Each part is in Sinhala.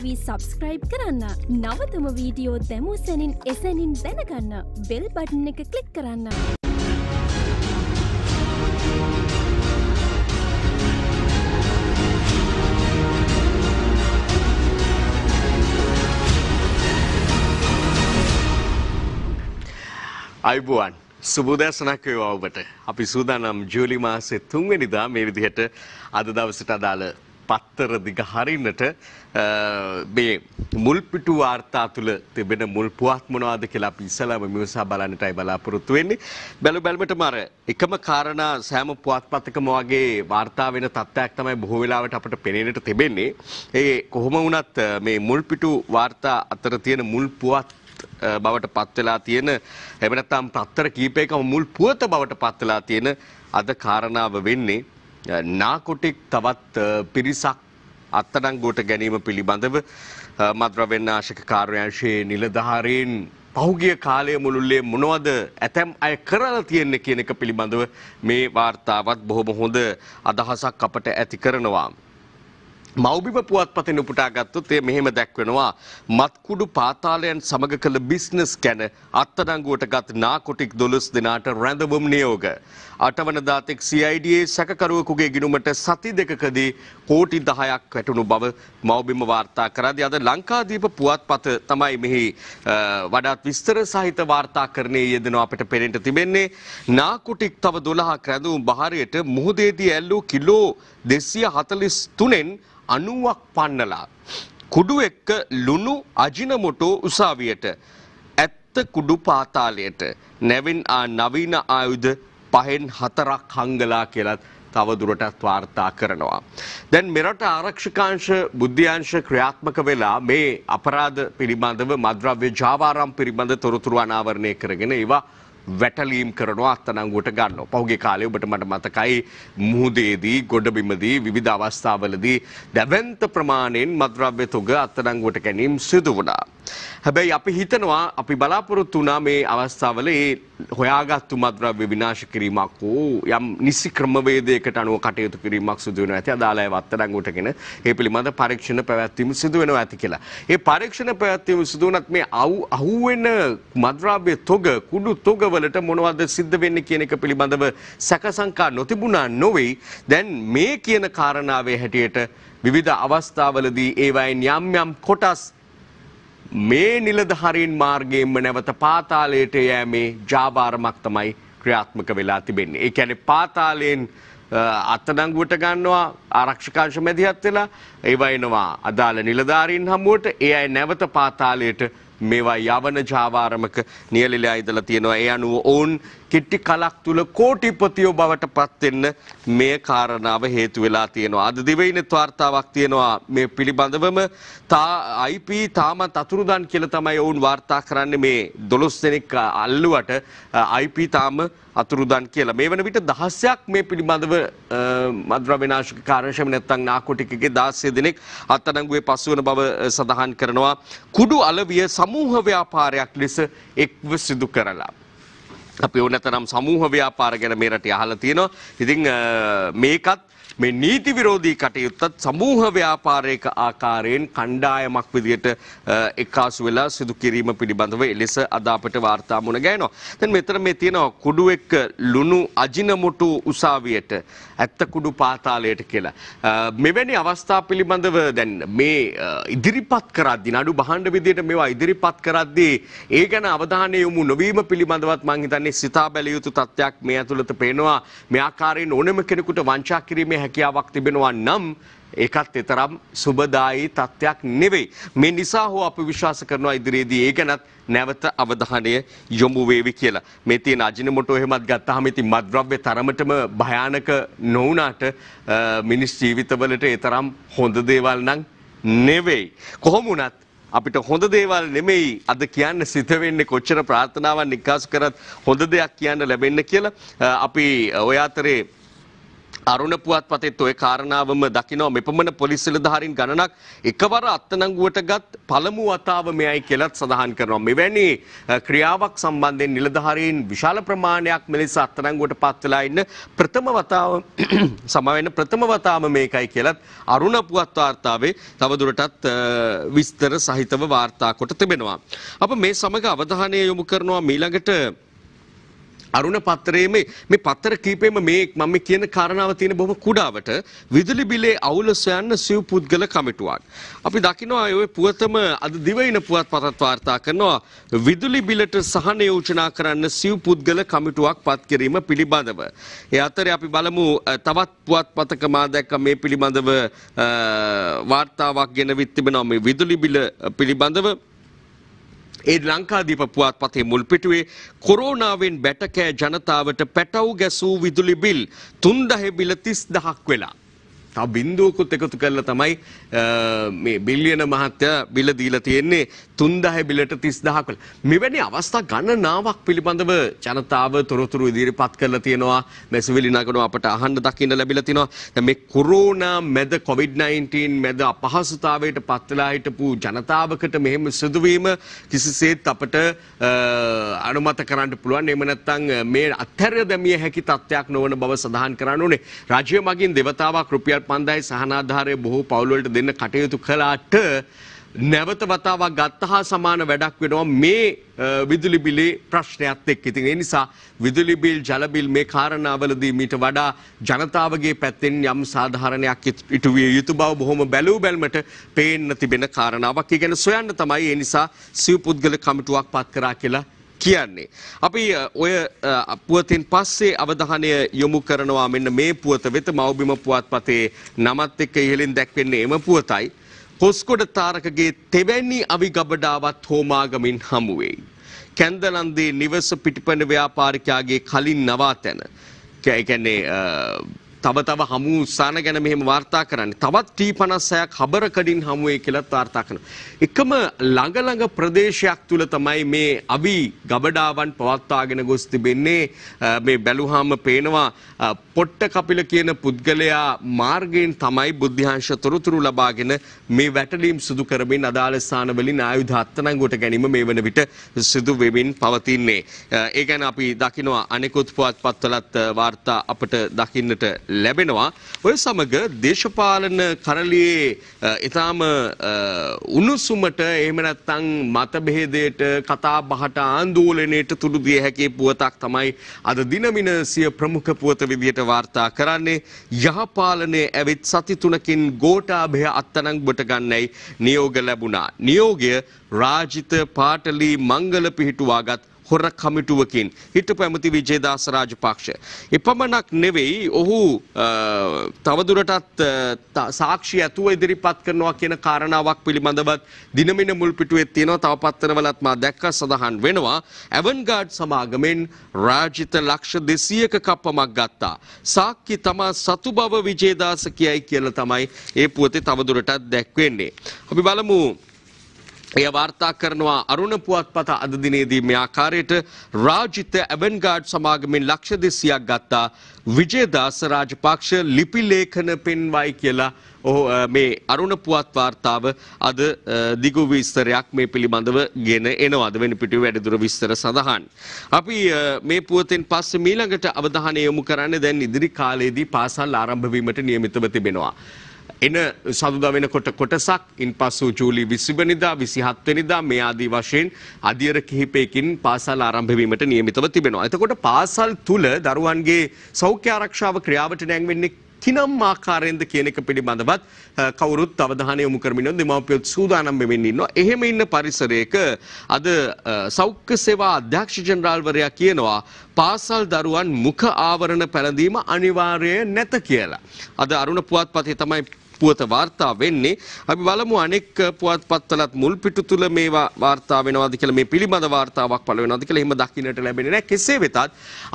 TV සබස්ක්‍රයිබ් කරන්න නවතම වීඩියෝ දැමූ සැනින් එසැනින් දැනගන්න බෙල් බටන එක කලික් කරන්න. අයිබුවන් සුබෝදෑසනක් වේවා ඔබට අපි සූදානම් ජූලි මාසේ තුන්වෙනිදා මේ විදිහට අද දවසට අදාළ පත්තර දිග හරින්නට මේ මුල්පිටු වාර්තා තුළ තිබෙන මුල් පුවත් මොනවාද කියලා අපි ඉස්සලාම විමසා බලන්නටයි බලාපොරොත්තු වෙන්නේ. බැලු බැලමටම අර එකම කාරණා සෑම පුවත්පතකම වගේ වාර්තා වෙන තත්ත්වයක් තමයි බොහෝ වෙලාවට අපට පෙනෙන්නට තිබෙන්නේ. ඒ කොහොම වුණත් මේ මුල්පිටු වාර්තා අතර තියෙන මුල් පුවත් බවට පත්වෙලා තියෙන එමනත්තම් පත්තර කීපයකම මුල් පුවත බවට පත්වෙලා තියෙන අද කාරණාව වෙන්නේ නාකොටික් තවත් පිරිසක් අත්තඩංගුවට ගැනීම පිළිබඳව මද්‍රව්‍යනාශක කාර්යංශයේ නිලධාරීන් පහුගිය කාලය මුළුල්ලේ මොනවද ඇතැම් අය කරලා තියෙන්නේ කියන එක පිළිබඳව මේ වාර්තාවත් බොහොම හොඳ අදහසක් අපට ඇති කරනවා. මෞබිම පුවත්පතෙන් උපුටා ගත්තොත් එය මෙහෙම දැක්වෙනවා මත්කුඩු පාතාලයන් සමග කළ බිස්නස් ගැන අත්අඩංගුවට ගත් නාකොටික් 12 දෙනාට රැඳවුම් නියෝග. අටවනදා තෙක් CIDA සැකකරුවෙකුගේ ගිණුමට සති දෙකකදී කෝටි 10ක් වැටුණු බව මෞබිම වාර්තා කරාදී අද ලංකාදීප පුවත්පත තමයි මෙහි වඩාත් විස්තර සහිත වාර්තාකරණයේ යෙදෙනවා අපිට පෙනෙන්න තිබෙන්නේ නාකොටික් තව 12ක් රැඳවුම් බහරයට මුහුදේදී ඇල්ලූ කිලෝ 243න් 90ක් පන්නලා කුඩු එක්ක ලුණු අජිනමොටෝ උසාවියට ඇත්ත කුඩු පාතාලයට නැවෙන් ආ නවීන ආයුධ පහෙන් හතරක් හංගලා කියලත් තවදුරටත් වාර්තා කරනවා. දැන් මෙරට ආරක්ෂකාංශ බුද්ධ්‍යංශ ක්‍රියාත්මක වෙලා මේ අපරාධ පිළිබඳව මද්‍රව්‍ය ජාවාරම් පිළිබඳ තොරතුරු අනාවරණය කරගෙන ඒවා වැටලීම් කරනවා අත්තනංගුවට ගන්නවා. පහුගේ කාලේ ඔබට මට මතකයි මුහුදේදී ගොඩබිමදී විවිධ අවස්ථාවලදී දැවැන්ත ප්‍රමාණයෙන් මද්‍රව්‍ය තුග අත්තනංගුවට ගැනීම සිදු වුණා. හැබැයි අපි හිතනවා අපි බලාපොරොත්තු වුණා මේ අවස්ථාවල ඒ හොයාගත්තු මද්‍රව්‍ය විනාශ කිරීමක් හෝ යම් නිසි ක්‍රමවේදයකට අනුව කටයුතු කිරීමක් සිදු වෙනවා ඇති අදාළ අය වත්තඩංගුවටගෙන ඒ පිළිබඳ පරීක්ෂණ පැවැත්වීම සිදු වෙනවා ඇති කියලා. ඒ පරීක්ෂණ පැවැත්වීම සිදු වුණත් මේ අහුවෙන මද්‍රව්‍ය තොග කුඩු තොගවල වලට මොනවද සිද්ධ වෙන්නේ කියන එක පිළිබඳව සැකසංකා නොතිබුණා නොවේ දැන් මේ කියන කාරණාවේ හැටියට විවිධ අවස්ථාවලදී ඒවයින් යම් යම් කොටස් මේ නිලධහරින් මාර්ගයෙන්ම නැවත පාතාලයට යෑමේ ජාභාරමක් තමයි ක්‍රියාත්මක වෙලා තිබෙන්නේ. ඒ කියන්නේ පාතාලයෙන් අත්තඩංගුවට ගන්නවා ආරක්ෂකාංශ මැදිහත් වෙලා ඒවයිනවා අදාළ නිලධාරීන් හමුවට ඒ අයි නැවත පාතාලයට මේවා යවන ජාවාරමක නියලිලා ඉඳලා තියෙනවා. ඒ අනුව ඔවුන් කිට්ටි කලක් තුල කෝටිපතියෝ බවට පත්වෙන්න මේ කාරණාව හේතු වෙලා තියෙනවා. අද දිවයිනෙත් වාර්තාවක් තියෙනවා මේ පිළිබඳවම තා IP තාමත් අතුරුදන් කියලා තමයි ඔවුන් වාර්තා කරන්නේ මේ 12 දෙනෙක් අල්ලුවට IP තාම අතුරුදන් කියලා. මේ වන විට දහස්යක් මේ පිළිබඳව මද්‍රව්‍යනාශක කාර්යශම නැත්නම් නාකොටිකගේ 16 දෙනෙක් අත්අඩංගුවේ පසුවන බව සඳහන් කරනවා. කුඩු අලවිය සමූහ ව්‍යාපාරයක් ලෙස එක්ව සිදු කරලා. අපි ඕනතරම් සමූහ ව්‍යාපාර ගැන මේ රටේ අහලා තියෙනවා. ඉතින් මේකත් මේ නීති විරෝධී කටයුත්තත් සමූහ ව්‍යාපාරයක ආකාරයෙන් කණ්ඩායමක් විදියට එක්කාසු වෙලා සිදු කිරීම පිළිබඳව එලෙස අද අපිට වාර්තා මුණ ගැහෙනවා. දැන් මෙතන මේ තියෙනවා කුඩු එක්ක ලුණු අජිනමුටු උසාවියට ඇත්ත කුඩු පාතාලයට කියලා. මෙවැනි අවස්ථා පිළිබඳව දැන් මේ ඉදිරිපත් කරද්දී නඩු භාණ්ඩ විදියට මේවා ඉදිරිපත් කරද්දී ඒ ගැන අවධානය යොමු නොවීම පිළිබඳවත් මං හිතන්නේ සිතා බැලිය යුතු තත්ත්වයක් මේ ඇතුළත පේනවා. මේ ආකාරයෙන් ඕනම කෙනෙකුට වංචා කිරීමේ හැකියාවක් තිබෙනවා නම් ඒකත් එතරම් සුබදායි තත්ත්වයක් නෙවෙයි. මේ නිසා හෝ අපි විශ්වාස කරනවා ඉදිරියේදී ඒ ගැනත් නැවත අවධානය යොමු වේවි කියලා. මේ තියෙන අජිනමොටෝ එහෙමත් ගත්තාම ඉතින් මද්‍රව්‍ය තරමටම භයානක නොවුනාට මිනිස් ජීවිතවලට ඒතරම් හොඳ දේවල් නම් නෙවෙයි. කොහොම වුණත් අපිට හොඳ දේවල් නෙමෙයි අද කියන්න සිත වෙන්නේ කොච්චර ප්‍රාර්ථනාවන් නිකාසු කරත් හොඳ දෙයක් කියන්න ලැබෙන්න කියලා අපි ඔය අතරේ අරුණ පුවත්පතෙත් ඔය කාරණාවම දකිනවා මෙපමණ පොලිස් නිලධාරීන් ගණනක් එකවර අත්අඩංගුවට ගත් පළමු වතාව මෙයයි කියලත් සඳහන් කරනවා. මෙවැනි ක්‍රියාවක් සම්බන්ධයෙන් නිලධාරීන් විශාල ප්‍රමාණයක් මෙලෙස අත්අඩංගුවට පත් වෙලා ඉන්න ප්‍රථම වතාව සමවෙන්න ප්‍රථම වතාව මේකයි කියලත් අරුණ පුවත් වාර්තාවේ තවදුරටත් විස්තර සහිතව වාර්තා කොට තිබෙනවා. අප මේ සමග අවධානය යොමු කරනවා මීළඟට අරුණ පත්තරේම මේ පත්තර කීපෙම මේ මම කියන කාරණාව තියෙන බොහොම කුඩාවට විදුලි බිලේ අවුල සොයන්න සිව් පුද්ගල කමිටුවක්. අපි දකිනවා ඔය පුවතම අද දිවයින පුවත්පතත් වාර්තා කරනවා විදුලි බිලට සහන යෝජනා කරන්න සිව් පුද්ගල කමිටුවක් පත් කිරීම පිළිබඳව. ඒ අතරේ අපි බලමු තවත් පුවත්පතක මා දැක්ක මේ පිළිබඳව වාර්තාවක් ගෙනවිත් තිබෙනවා මේ විදුලි බිල පිළිබඳව ඒ ලංකාදීප පුවත්පතේ මුල් පිටුවේ කොරෝනාවෙන් බැටකෑ ජනතාවට පැටව් ගැසූ විදුලි බිල් 3000 බිල 30000ක් වෙලා තව බින්දුවකුත් එකතු කරලා තමයි මේ බිලියන මහත්තයා බිල දීලා තියෙන්නේ 3000 බිලට 30000 කල. මෙවැනි අවස්ථා ගණනාවක් පිළිබඳව ජනතාව තොරතුරු ඉදිරිපත් කරලා තියෙනවා. මැසවිලි නගනවා අපට අහන්න දකින්න ලැබිලා තියෙනවා. දැන් මේ කොරෝනා මැද COVID-19 මැද අපහසුතාවයට පත් වෙලා හිටපු ජනතාවකට මෙහෙම සිදුවීම කිසිසේත් අපට අනුමත කරන්න පුළුවන්. එහෙම නැත්නම් මේ අත්හැර දැමිය හැකි තත්ත්වයක් නොවන බව සඳහන් කරන්න ඕනේ. රාජ්‍ය මගින් දෙවතාවක් රුපියල් ඇමතිවර් පන්දයි සහනාධාරය බොහෝ පවුලට දෙන්න කටයුතු කළාට නැවත වතාවක් ගත්ත හා සමාන වැඩක් වෙනවා මේ විදුලි බිලේ ප්‍රශ්නයත් එක්ක. ඉතින් ඒ නිසා විදුලි බිල් ජල බිල් මේ කාරණාවලදී මීට වඩා ජනතාවගේ පැත්තෙන් යම් සාධාරණයක් ඉටු විය යුතු බව බොහොම බැලූ බැලමට පේන්න තිබෙන කාරණාවක්. ඒ කියන්නේ සොයන්න තමයි ඒ නිසා සිව් පුද්ගල කමිටුවක් පත් කරා කියලා කියන්නේ. අපි ඔය පුවතින් පස්සේ අවධානය යොමු කරනවා මෙන්න මේ පුවත වෙත මවබිම පුවත්පතේ නමත් එක්ක ඉහලින් දැක්වෙන්නේ එම පුවතයි. කොස්කොඩ තාරකගේ තෙවැනි අවිගබඩාවත් හෝමාගමින් හමුවෙයි. කැන්දනන්දේ නිවස පිටිපන ව්‍යාපාරිකයාගේ කලින් නවාතැන. කැන්නේ තව තව හමු උත්සාහන ගැන මෙහෙම වාර්තා කරන්නේ. තවත් T56ක් හබරකඩින් හමු වෙයි කියලා වාර්තා කරනවා. එකම ළඟ ළඟ ප්‍රදේශයක් තුල තමයි මේ අවි ගබඩාවන් පවත්වාගෙන ගොස් තිබෙන්නේ. මේ බැලුවාම පේනවා පොට්ට කපිල කියන පුද්ගලයා මාර්ගයෙන් තමයි බුද්ධාංශ තොරතුරු ලබාගෙන මේ වැටලීම් සිදු කරමින් අදාළ ස්ථානවලින් ආයුධ අත්අඩංගුවට ගැනීම මේ වන විට සිදු වෙමින් පවතින්නේ. ඒ ගැන අපි දකිනවා අනෙකුත් පුවත්පත්වලත් වාර්තා අපට දකින්නට ලැබෙනවා. ඔය සමග දේශපාලන කරලියේ ඉතාම උණුසුමට එහෙම නැත්නම් මතභේදයට කතා බහට ආන්දෝලනයට තුඩු දිය හැකි පුවතක් තමයි අද දිනමින සිය ප්‍රමුඛ පුවත විදියට වාර්තා කරන්නේ. යහපාලනයේ ඇවිත් සති තුනකින් ගෝඨාභය අත්අඩංගුවට ගන්නයි නියෝග ලැබුණා. නියෝගය රාජිත පාටලි මංගල පිහිටුවාගත් හොර කමිටුවකින් හිටපු ඇමති විජේදාස රාජපක්ෂ. එපමණක් නෙවෙයි ඔහු තවදුරටත් සාක්ෂි ඇතුව ඉදිරිපත් කරනවා කියන කාරණාවක් පිළිබඳවත් දිනමින මුල් පිටුවේ තියෙනවා තව පත්තරවලත් මා දැක්ක සඳහන් වෙනවා. ඇවන්ගාඩ් සමාගමෙන් රාජිත ලක්ෂ දෙසියක කප්පමක් ගත්තා. සාක්කි තමා සතු බව විජේදාස කියයි කියලා තමයි ඒ පුවතේ තවදුරටත් දැක්වෙන්නේ. අපි බලමු එය වාර්තා කරනවා අරුණ පුවත්පත අද දිනේදී මේ ආකාරයට රාජිත ඇවන්ගාඩ් සමාගමෙන් ලක්ෂ දෙසියක් ගත්තා විජේදාස රාජපක්ෂ ලිපි ලේඛන පෙන්වයි කියලා ඔහු මේ අරුණ පුවත් වාර්තාව අද දිගු විස්තරයක් මේ පිළිබඳව ගෙන එනවා. වෙන පිටුවේ වැඩිදුර විස්තර සඳහන්. අපි මේ පුවතෙන් පස්සේ මීළඟට අවධානය යොමු කරන්නේ දැන් ඉදිරි කාලයේදී පාසල් ආරම්භ වීමට නියමිතව තිබෙනවා. එන සදුදා වෙනකොට කොටසක් ඉන් පසු ජූලි විසිවනිදා විසිහත්වනිදා මේ ආදී වශයෙන් අධියර කිහිපයකින් පාසල් ආරම්භවීමට නියමිතව තිබෙනවා. එතකොට පාසල් තුළ දරුවන්ගේ සෞඛ්‍ය ආරක්ෂාව ක්‍රියාවට නැංවෙන්නේ කිනම් ආකාරයෙන්ද කියන එක පිළිබඳවත් කවුරුත් අවධානය යොමු කරමින් දෙමාපියොත් සූදානම් වෙමින් ඉන්නවා. එහෙම ඉන්න පරිසරයක අද සෞඛ්‍ය සේවා අධ්‍යක්ෂ ජෙනරාල්වරයා කියනවා පාසල් දරුවන් මුඛ ආවරණ පැළඳීම අනිවාර්යය නැත කියලා. අද අරුණ පුවත්පතේ තමයි පුවත වාර්තා වෙන්නේ. අපි බලමු අනෙක් පුවත්පත්වලත් මුල් පිටු තුල මේවා වාර්තා වෙනවාද කියලා මේ පිළිබඳ වාර්තාවක් පළ වෙනවාද කියලා එහෙම දකින්නට ලැබෙන්නේ නැහැ. කෙසේ වෙතත්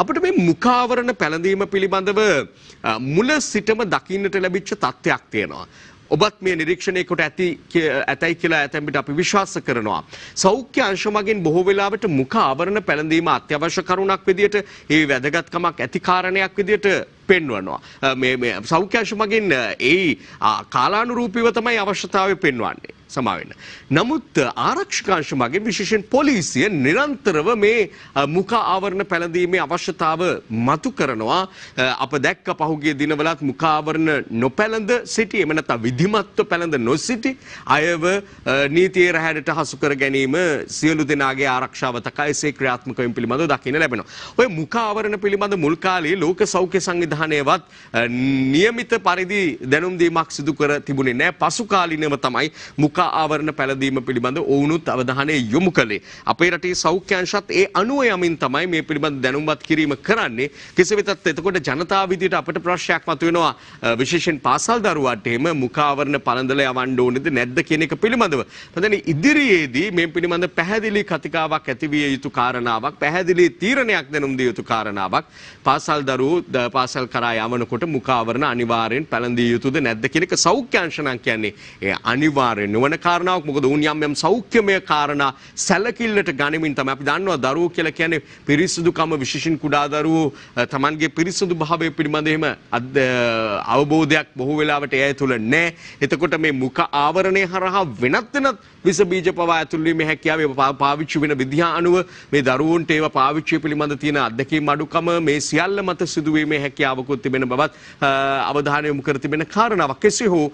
අපිට මේ මුඛාවරණ පැළඳීම පිළිබඳව මුල සිටම දකින්නට ලැබිච්ච තත්ත්වයක් තියෙනවා. ඔබත් මේ නිරීක්ෂණයකොට ඇති ඇතැයි කියලා ඇතැම්බිට අපි විශ්වාස කරනවා. සෞඛ්‍ය අංශමගින් බොහෝ වෙලාවට මුඛ ආවරණ පැළඳීම අත්‍යවශ්‍ය කරුණක් විදියට ඒ වැදගත්කමක් ඇති කාරණයක් විදියට පෙන්වනවා. මේ සෞඛ්‍යංශ මගින් ඒ කාලානුරූපීව තමයි අවශ්‍යතාවය පෙන්වන්නේ. සමාවෙන්න. නමුත් ආරක්ෂකාංශ මගේ විශේෂෙන් පොලිසිය නිරන්තරව මේ මුඛ ආවරණ පැළඳීමේ අවශ්‍යතාව මතු කරනවා. අප දැක්ක පහුගිය දිනවලත් මුඛ ආවරණ නොපැළඳ සිටි එම නැත්නම් විධිමත්ව පැළඳ නොසිටි අයව නීතියේ රැහැඩට හසු කර ගැනීම සියලු දෙනාගේ ආරක්ෂාව තකයිසේ ක්‍රියාත්මක වීම පිළිබඳව දකින්න ලැබෙනවා. ඔය මුඛ ආවරණ පිළිබඳ මුල් කාලයේ ලෝක සෞඛ්‍ය සංවිධානයවත් නියමිත පරිදි දැනුම් දීමක් සිදු කර තිබුණේ නැහැ. පසු කාලිනව තමයි මුඛ වාර්තා ආවරණ පැළඳීම පිළිබඳ ඔවුනුත් අවධානය යොමු කළේ. අපේ රටේ සෞඛ්‍යංශත් ඒ අනුව යමින් තමයි මේ පිළිබඳ දැනුම්වත් කිරීම කරන්නේ. කෙසේ වෙතත් එතකොට ජනතාව විදියට අපිට ප්‍රශ්නයක් මතුවෙනවා විශේෂයෙන් පාසල් දරුවාට එහෙම මුඛ ආවරණ පළඳලා යවන්න ඕනේද නැද්ද කියන එක පිළිබඳව. මතන ඉදිරියේදී මේ පිළිබඳ පැහැදිලි කතිකාවක් ඇතිවිය යුතු කාරණාවක් පැහැදිලි තීරණයක් දැනුම් දිය යුතු කාරණාවක් පාසල් දරුවෝ පාසල් කරා යවනකොට මුඛ ආවරණ අනිවාර්යෙන් පැළඳිය යුතුද නැද්ද කියන එක සෞඛ්‍යංශ නම් කියන්නේ ඒ අනිවාර්යෙන් නොවන කාරණාවක් මොකද උන් යම් යම් සෞඛ්‍යමය කාරණා සැලකිල්ලට ගනිමින් තමයි අපි දන්නවා දරුවෝ කියලා කියන්නේ පිරිසිදුකම විශේෂින් කුඩා දරුවෝ Tamanගේ පිරිසිදු භාවය පිළිබඳ එහෙම අවබෝධයක් බොහෝ වෙලාවට ඒ අය තුල නැහැ. එතකොට මේ මුඛ ආවරණය හරහා වෙනත් වෙනත් විස බීජ පවා ඇතුළු වීමේ හැකියාව පාවිච්චි වෙන විදිහ අනුව මේ දරුවන්ට ඒව පාවිච්චිය පිළිබඳ තියෙන අත්දැකීම් අඩුකම මේ සියල්ල මත සිදුවීමේ හැකියාවකුත් තිබෙන බවත් අවධානය යොමු කර තිබෙන කාරණාවක්. කෙසේ හෝ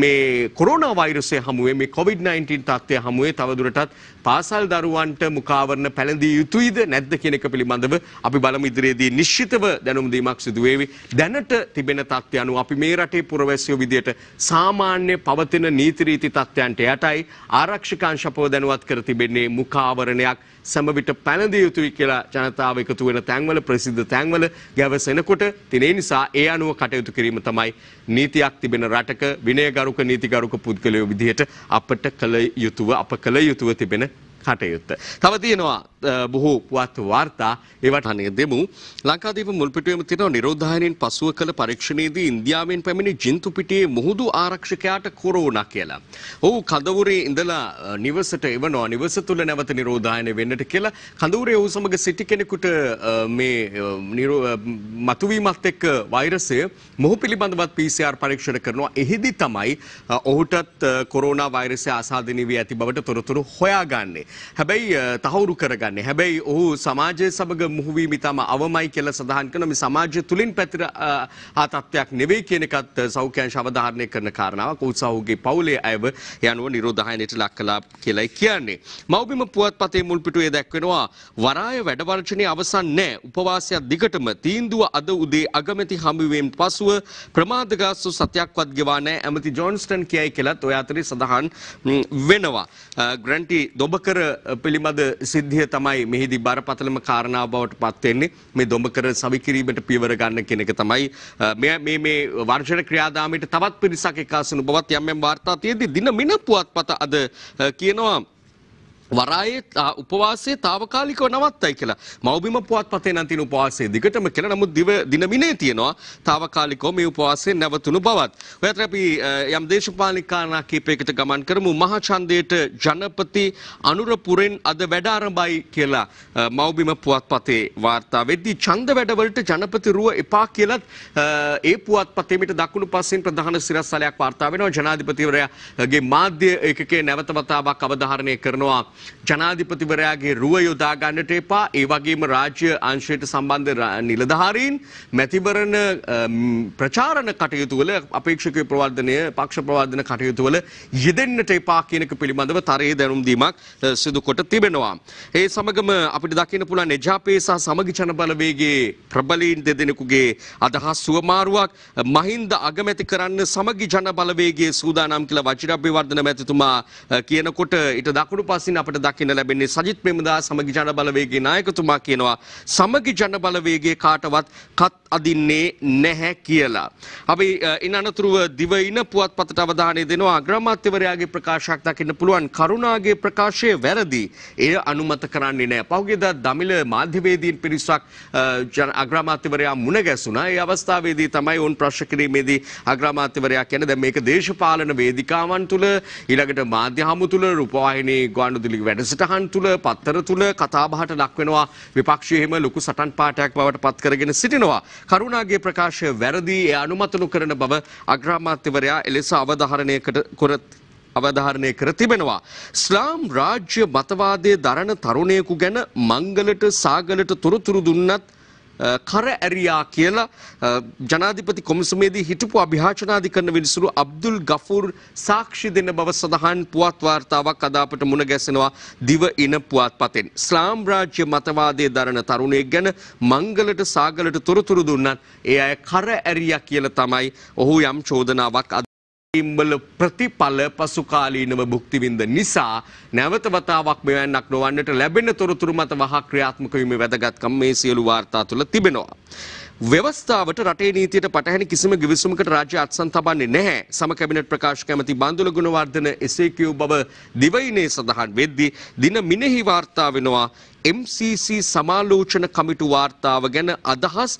මේ කොරෝනා වෛරසය හමුවේ මේ කොවිඩ් 19 තත්ත්වය හමුවේ තවදුරටත් පාසල් දරුවන්ට මුකාවරණ පැළඳිය යුතුයිද නැද්ද කියන එක පිළිබඳව අපි බලමු ඉදිරියේදී නිශ්චිතව දැනුම් දීමක් සිදු වේවි. දැනට තිබෙන තත්ත්වය අනුව අපි මේ රටේ පුරවැසියෝ විදියට සාමාන්‍ය පවතින නීති රීති තත්ත්වයන්ට යටයි ආරක්ෂක අංශපව දැනුවත් කර තිබෙන්නේ මුකාවරණයක් සම විට පැළඳිය යුතුයි කියලා ජනතාව එකතු වෙන තැන්වල ප්‍රසිද්ධ තැන්වල ගැවසෙනකොට තිනේ නිසා ඒ අනුව කටයුතු කිරීම තමයි නීතියක් තිබෙන රටක විනයගරුක නීතිගරුක පුද්ගලයෝ විදිහට අපට කළ යුතුව අප කළ යුතුව තිබෙන කටයුත්ත. තව තියෙනවා බොහෝ පුවත් වාර්තා ඒවට හනය දෙමු. ලංකාදීප මුල්පිටුවම තින නිරෝධායනෙන් පසුව කළ පරීක්ෂණයේදී ඉන්දියාවෙන් පැමිණි ජින්තුපිටියේ මුහුදු ආරක්ෂකයාට කොරෝනා කියලා. ඔහු කඳවුරේ ඉඳලා නිවසට එවනවා නිවස තුළ නැවත නිරෝධායන වෙන්නට කියලා කඳවුරේ ඔහු සමග සිටි කෙනෙකුට මේ මතුවීමත් එක්ක වෛරසය මොහු පිළිබඳවත් PCR පරීක්ෂණ කරනවා. එහිදී තමයි ඔහුටත් කොරෝනා වෛරසය ආසාදිනී වී ඇති බවට තොරතුරු හොයාගන්නේ. හැබැයි තහවුරු කරගන්න කරන්නේ. හැබැයි ඔහු සමාජය සමග මුහුවීම ඉතාම අවමයි කියලා සඳහන් කරනවා. මේ සමාජය තුලින් පැතිර හා තත්ත්වයක් නෙවෙයි කියන එකත් සෞඛ්‍යංශ අවධාරණය කරන කාරණාවක්. උත්සාහෝගේ පවුලේ අයව යනුව නිරෝධායනයට ලක් කළා කියලායි කියන්නේ. මව්බිම පුවත්පතේ මුල් පිටුවේ දැක්වෙනවා වරාය වැඩ වර්ෂණයේ අවසන් නැහැ. උපවාසයක් දිගටම තීන්දුව අද උදේ අගමැති හමුවෙන් පසුව ප්‍රමාදගාස්තු සතයක්වත් ගෙවා නැහැ. ඇමති ජොන්ස්ටන් කියයි කියලත් ඔය අතරේ සඳහන් වෙනවා. ග්‍රැන්ටි දොබකර පිළිබඳ සිද්ධිය තමයි මෙහිදී බරපතලම කාරණාව බවට පත් වෙන්නේ මේ දොඹකර සවිකිරීමට පියවර ගන්න කියන එක තමයි මේ මේ මේ වර්ෂණ ක්‍රියාදාමයට තවත් පිරිසක් එක්කාසුණු බවත් යම් යම් වාර්තා තියෙද්දී දින මින පුවත්පත අද කියනවා වරායේ උපවාසයේ తాවකාලිකව නවත්තයි කියලා. මෞබිම පුවත්පතේ නම් තියෙන උපවාසයේ දිගටම කියලා. නමුත් දිව දිනමිනේ තියෙනවා తాවකාලිකව මේ උපවාසයේ නැවතුණු බවත්. ඔය අතර අපි යම් දේශපාලනික කාරණා කීපයකට ගමන් කරමු. මහචන්දේට ජනපති අනුරපුරෙන් අද වැඩ ආරම්භයි කියලා මෞබිම පුවත්පතේ වාර්තා වෙද්දී ඡන්ද වැඩවලට ජනපති රුව එපා කියලත් ඒ පුවත්පතේ මිට දකුණු පස්සෙන් ප්‍රධාන සිරස්සලයක් වාර්තා වෙනවා. ජනාධිපතිවරයාගේ මාධ්‍ය ඒකකයේ නැවත වතාවක් අවධාරණය කරනවා. ජනාධිපතිවරයාගේ රුව යොදා ගන්නට එපා. ඒ වගේම රාජ්‍ය අංශයට සම්බන්ධ නිලධාරීන් මැතිවරණ ප්‍රචාරණ කටයුතු වල අපේක්ෂක ප්‍රවර්ධනය පක්ෂ ප්‍රවර්ධන කටයුතු වල යෙදෙන්නට එපා කියනක පිළිබඳව තරයේ දැනුම් දීමක් සිදු කොට තිබෙනවා. ඒ සමගම අපිට දකින්න පුළුවන් එජාපේ සහ සමගි ජනබලවේගයේ ප්‍රබලීන් දෙදෙනෙකුගේ අදහස් සුවමාරුවක් මහින්ද අගමැති කරන්න සමගි ජනබලවේගයේ සූදානම් කියලා වජිරාභිවර්ධන මැතිතුමා කියනකොට ඊට දකුණු පාසින් අපට දකින්න ලැබෙන්නේ සජිත් ප්‍රේමදා සමගි ජන බලවේගයේ නායකතුමා කියනවා සමගි ජන බලවේගයේ කාටවත් කත් අදින්නේ නැහැ කියලා. අපි ඉන් අනතුරුව දිවයින පුවත්පතට අවධානය දෙනවා අග්‍රාමාත්‍යවරයාගේ ප්‍රකාශයක් දකින්න පුළුවන් කරුණාගේ ප්‍රකාශය වැරදි. එය අනුමත කරන්නේ නැහැ. පහුගියදා දමිළ මාධ්‍යවේදීන් පිරිසක් අග්‍රාමාත්‍යවරයා මුණ ගැසුණා. ඒ අවස්ථාවේදී තමයි ඔවුන් ප්‍රශ්න කිරීමේදී අග්‍රාමාත්‍යවරයා කියන්නේ දැන් මේක දේශපාලන වේදිකාවන් තුල ඊළඟට මාධ්‍ය හමු තුල රූපවාහිනී ගුවන්විදුලි පෞද්ගලික වැඩසටහන් තුළ පත්තර තුළ කතාබහට ලක්වෙනවා විපක්ෂය එහෙම ලොකු සටන් පාටයක් බවට පත් කරගෙන සිටිනවා. කරුණාගේ ප්‍රකාශය වැරදි එය අනුමතනු කරන බව අග්‍රාමාත්‍යවරයා එලෙස අවධාරණයකට කොර අවධාරණය කර තිබෙනවා. ස්ලාම් රාජ්‍ය මතවාදය දරණ තරුණයකු ගැන මංගලට සාගලට තොරතුරු දුන්නත් කර ඇරියා කියලා ජනාධිපති කොමිසමේදී හිටපු අභිහාචනාධිකරණ විනිසුරු අබ්දුල් ගෆූර් සාක්ෂි දෙන බව සඳහන් පුවත් වාර්තාවක් අදාපට මුණ ගැසෙනවා දිව ඉන පුවත්පතෙන්. ස්ලාම් රාජ්‍ය මතවාදයේ දරණ තරුණයෙක් ගැන මංගලට සාගලට තොරතුරු දුන්නත් ඒ අය කර ඇරියා කියලා තමයි ඔහු යම් චෝදනාවක් වල ප්‍රතිඵල පසුකාලීනව භුක්තිවිඳ නිසා නැවත වතාවක් මෙවැන්නක් නොවන්නට ලැබෙන තොරතුරු මත වහා ක්‍රියාත්මක වීමේ වැදගත්කම මේ සියලු වාර්තා තුළ තිබෙනවා. ව්‍යවස්ථාවට රටේ නීතියට පටහැනි කිසිම ගිවිසුමකට රාජ්‍ය අත්සන් තබන්නේ නැහැ. සම කැබිනට් ප්‍රකාශ කැමති බන්දුල ගුණවර්ධන එසේ කියූ බව දිවයිනේ සඳහන් වෙද්දී දින මිනෙහි වාර්තා වෙනවා MCC සමාලෝචන කමිටු වාර්තාව ගැන අදහස්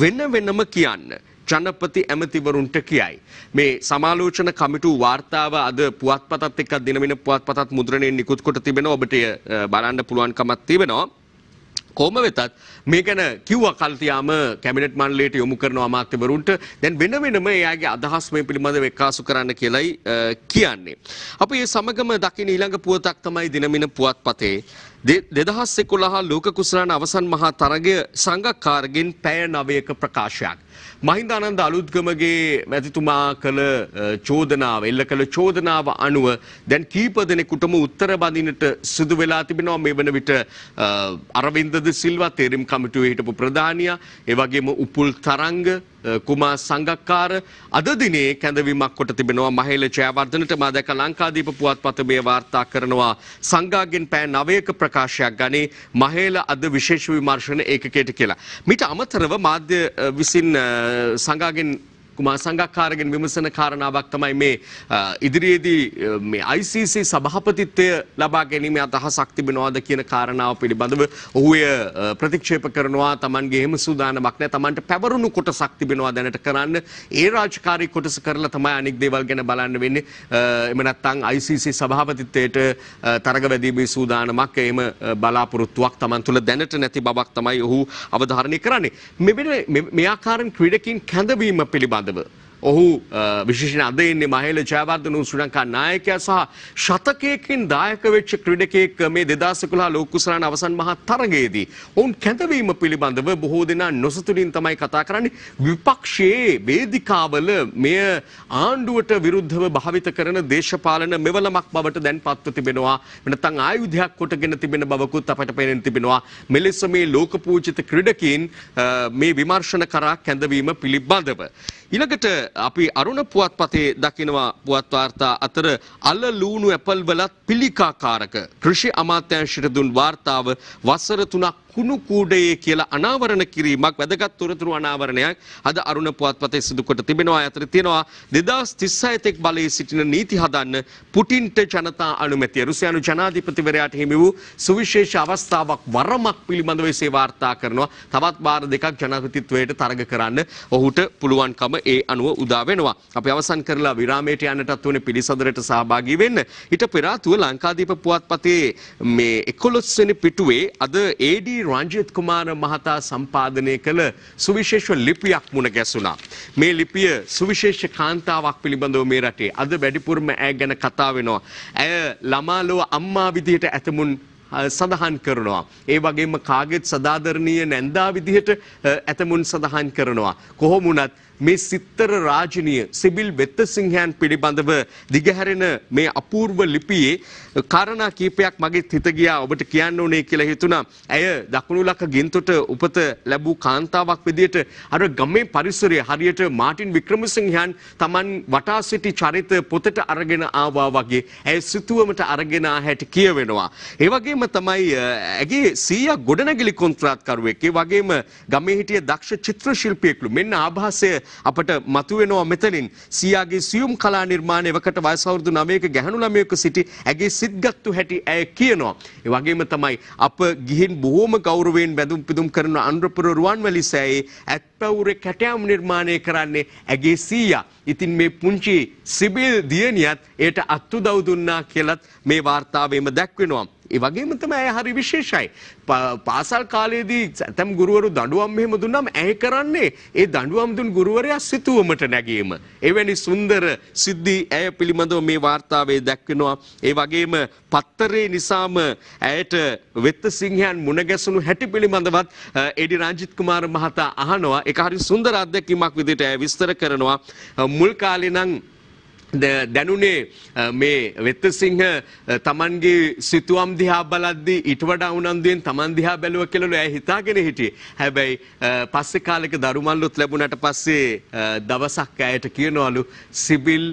වෙන වෙනම කියන්න. ජනපති ඇමතිවරුන්ට කියයි. මේ සමාලෝචන කමිටු වාර්තාව අද පුවත්පතත් එක්ක දිනවෙන පුවත්පතත් මුද්‍රණයෙන් නිකුත් කොට තිබෙනවා ඔබට බලන්න පුළුවන්කමක් තිබෙනවා. කොහොම වෙතත් මේ ගැන කිව්ව කල්තියාම කැමිනට් මණ්ඩලයට යොමු කරන අමාත්‍යවරුන්ට දැන් වෙන වෙනම එයාගේ අදහස් මේ පිළිබඳව එක්කාසු කරන්න කියලයි කියන්නේ. අපි ඒ සමගම දකින ඊළඟ පුවතක් තමයි දිනමින පුවත්පතේ දෙදහස් එකොළහා ලෝක කුසලාන අවසන් මහා තරගය සංගක්කාරගෙන් පැය නවයක ප්‍රකාශයක්. මහින්දානන්ද අලුද්ගමගේ මැතිතුමා කළ චෝදනාව එල්ල කළ චෝදනාව අනුව දැන් කීප දෙනෙකුටම උත්තර බඳිනට සිදු වෙලා තිබෙනවා මේ වන විට අරවින්දද සිල්වා තේරම් කමිටුවේ හිටපු ප්‍රධානිය එවගේම උපුල් තරංග කුමා සංගක්කාර අද දිනේ කැඳවීමක් කොට තිබෙනවා මහේල ජයවර්ධනට මා දැක ලංකාදීප පුවත්පත මේ වාර්තා කරනවා සංගාගෙන් පෑ නවයක ප්‍රකාශයක් ගනී මහේල අද විශේෂ විමර්ශන ඒකකයට කියලා. මීට අමතරව මාධ්‍ය විසින් සංගාගෙන් කුමා සංගක්කාරගෙන් විමසන කාරණාවක් තමයි මේ ඉදිරියේදී මේ ICC සභාපතිත්වය ලබා ගැනීම අදහසක් තිබෙනවාද කියන කාරණාව පිළිබඳව ඔහු ප්‍රතික්ෂේප කරනවා Tamanගේ එහෙම සූදානමක් නැහැ Tamanට පැවරුණු කොටසක් තිබෙනවා දැනට කරන්න ඒ රාජකාරී කොටස කරලා තමයි අනික් දේවල් ගැන බලන්න වෙන්නේ එහෙම නැත්නම් ICC සභාපතිත්වයට තරගවැදීමේ සූදානමක් එහෙම බලාපොරොත්තුවක් Taman තුල දැනට නැති බවක් තමයි ඔහු අවධාරණය කරන්නේ මෙබෙන මේ ආකාරයෙන් ක්‍රීඩකින් කැඳවීම පිළිබඳ ആദിബ് ඔහු විශේෂණ අදයන්නේ මහල ජයවර්ධන වූ ශ්‍රී ලංකා නායකයා සහ ශතකයකින් දායක වෙච්ච ක්‍රීඩකයෙක් මේ 2011 ලෝකුසරණ අවසන් මහා තරගයේදී ඔවුන් කැඳවීම පිළිබඳව බොහෝ දෙනා නොසතුටින් තමයි කතා කරන්නේ විපක්ෂයේ වේදිකාවල මෙය ආණ්ඩුවට විරුද්ධව භාවිත කරන දේශපාලන මෙවලමක් බවට දැන් පත්ව තිබෙනවා නැත්නම් ආයුධයක් කොටගෙන තිබෙන බවකුත් අපට පේන තිබෙනවා මෙලෙස මේ ලෝකපූජිත ක්‍රීඩකීන් මේ විමර්ශන කරා කැඳවීම පිළිබඳව ඊළඟට අපි අරුණ පුවත්පතේ දකිනවා පුවත්වාර්තා අතර අල ලූණු ඇපල්වලත් පිළිකාකාරක කෘෂි අමාත්‍යංශයට දුන් වාර්තාව වසර තුනක් කුණු කූඩයේ කියලා අනාවරණ කිරීමක් වැදගත් තොරතුරු අනාවරණයක් අද අරුණ පුවත්පතේ සිදු කොට තිබෙනවා. අතර තියෙනවා 2036 තෙක් බලයේ සිටින නීති හදන්න පුටින්ට ජනතා අනුමැතිය. රුසියානු ජනාධිපතිවරයාට හිමි වූ සුවිශේෂ අවස්ථාවක් වරමක් පිළිබඳව එසේ වාර්තා කරනවා. තවත් බාර දෙකක් ජනාධිපතිත්වයට තරග කරන්න ඔහුට පුළුවන්කම ඒ අනුව උදා වෙනවා. අපි අවසන් කරලා විරාමයට යන්නටත් උනේ පිළිසඳරට සහභාගී වෙන්න. ඊට පෙර ආතුව ලංකාදීප පුවත්පතේ මේ 11 වෙනි පිටුවේ අද AD මන්ත්‍රී රංජිත් කුමාර මහතා සම්පාදනය කළ සුවිශේෂ ලිපියක් මුණ ගැසුණා. මේ ලිපිය සුවිශේෂ කාන්තාවක් පිළිබඳව මේ රටේ අද වැඩිපුරම ඇය ගැන කතා වෙනවා. ඇය ළමාලෝ අම්මා විදිහට ඇතමුන් සඳහන් කරනවා. ඒ වගේම කාගෙත් සදාධරණීය නැන්දා විදිහට ඇතමුන් සඳහන් කරනවා. කොහොමුණත් මේ සිත්තර රාජනීය සිබිල් වෙත්තසිංහයන් පිළිබඳව දිගහැරෙන මේ අපූර්ව ලිපියේ කාරණා කීපයක් මගේ හිත ගියා ඔබට කියන්න ඕනේ කියලා හිතුණා. ඇය දකුණු ලක ගින්තොට උපත ලැබූ කාන්තාවක් විදියට අර ගමේ පරිසරය හරියට මාටින් වික්‍රමසිංහයන් Taman වටා සිටි චරිත පොතට අරගෙන ආවා වගේ ඇය සිතුවමට අරගෙන ආහැට කියවෙනවා. ඒ වගේම තමයි ඇගේ සීයා ගොඩනැගිලි කොන්ත්‍රාත්කරුවෙක් ඒ වගේම ගමේ හිටිය දක්ෂ චිත්‍ර ශිල්පියෙක්ලු මෙන්න ආභාසය අපට මතුවෙනවා මෙතනින් සියාගේ සියුම් කලා නිර්මාණයවකට වයසවුරුදු නවයක ගැහණු ළමයෙකු සිටි ඇගේ සිත්ගත්තු හැටි ඇය කියනවා. ඒ වගේම තමයි අප ගිහින් බොහෝම ගෞරවයෙන් බැඳුම් පිදුම් කරන අනුරපුර රුවන්වැලි සෑයේ ඇත්පවුරේ කැටයම් නිර්මාණය කරන්නේ ඇගේ සීයා. ඉතින් මේ පුංචි සිබිල් දියණියත් ඒට අත්තු දව් දුන්නා කියලත් මේ වාර්තාවේම දැක්වෙනවා. ඒ වගේම තමයි ඇය හරි විශේෂයි. පාසල් කාලයේදී ඇතම් ගුරුවරු දඬුවම් මෙහෙම දුන්නාම ඇය කරන්නේ ඒ දඬුවම් දුන් ගුරුවරයා සිතුවමට නැගීම. එවැනි සුන්දර සිද්ධි ඇය පිළිබඳව මේ වාර්තාවේ දැක්වෙනවා. ඒ වගේම පත්තරේ නිසාම ඇයට වෙත්ත සිංහයන් මුණ ගැසුණු හැටි පිළිබඳවත් එඩි රංජිත් කුමාර මහතා අහනවා. ඒක හරි සුන්දර අත්දැකීමක් විදිහට ඇය විස්තර කරනවා. මුල් කාලේ නම් දැනුනේ මේ වෙත්තසිංහ තමන්ගේ සිතුවම් දිහා බලද්දි ඊට වඩා උනන්දුවෙන් තමන් දිහා බැලුව කියලාලු ඇය හිතාගෙන හිටියේ. හැබැයි පස්සේ කාලෙක දරුමල්ලුත් ලැබුණාට පස්සේ දවසක් ඇයට කියනවලු සිබිල්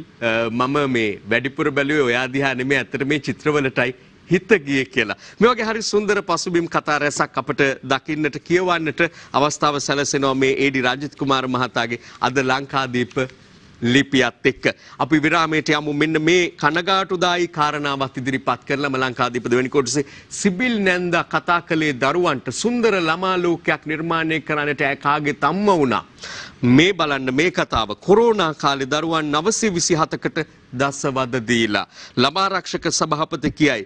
මම මේ වැඩිපුර බැලුවේ ඔයා දිහා නෙමෙයි ඇත්තට මේ චිත්‍රවලටයි හිත ගිය කියලා. මේ වගේ හරි සුන්දර පසුබිම් කතා රැසක් අපට දකින්නට කියවන්නට අවස්ථාව සැලසෙනවා මේ ඒඩි රාජිත් කුමාර මහතාගේ අද ලංකාදීප ලිපියත් එක්ක. අපි විරාමයට යමු මෙන්න මේ කනගාටුදායි කාරණාවත් ඉදිරිපත් කරලම ලංකාදීප දෙවැනි කොටසේ සිබිල් නැන්දා කතා කළේ දරුවන්ට සුන්දර ළමා ලෝකයක් නිර්මාණය කරන්නට ඇය කාගේ තම්ම වුණා. මේ බලන්න මේ කතාව කොරෝනා කාලේ දරුවන් 927කට දසවද දීලා ළමා ආරක්ෂක සභාපති කියයි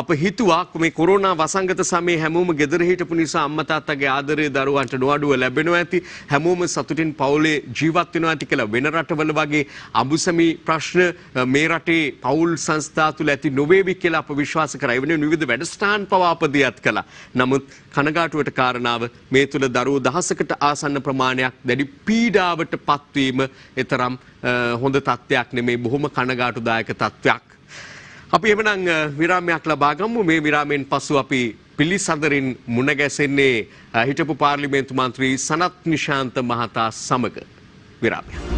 අප හිතුවා මේ කොරෝනා වසංගත සමයේ හැමෝම ගෙදර හිටපු නිසා අම්මා තාත්තගේ ආදරය දරුවන්ට නොඅඩුව ලැබෙනවා ඇති හැමෝම සතුටින් පවුලේ ජීවත් වෙනවා ඇති කියලා වෙන රටවල වගේ අඹුසමි ප්‍රශ්න මේ රටේ පවුල් සංස්ථා තුල ඇති නොවේවි කියලා අප විශ්වාස කරා. ඒ වෙනුවෙන් විවිධ වැඩසටහන් පවා අප දියත් කළා. නමුත් කනගාටුවට කාරණාව මේ තුල දරුවෝ දහසකට ආසන්න ප්‍රමාණයක් දැඩි පීඩාවට පත්වීම එතරම් හොඳ තත්ත්වයක් නෙමේ බොහොම කනගාටුදායක තත්ත්වයක්. අපි එමනං විරාමයක් ලබාගම්මු මේ විරාමෙන් පසු අපි පිළිසඳරින් මුණගැසෙන්නේ හිටපු පාර්ලිමේන්තු මන්ත්‍රී සනත් නිශාන්ත මහතා සමග විරාමයක්.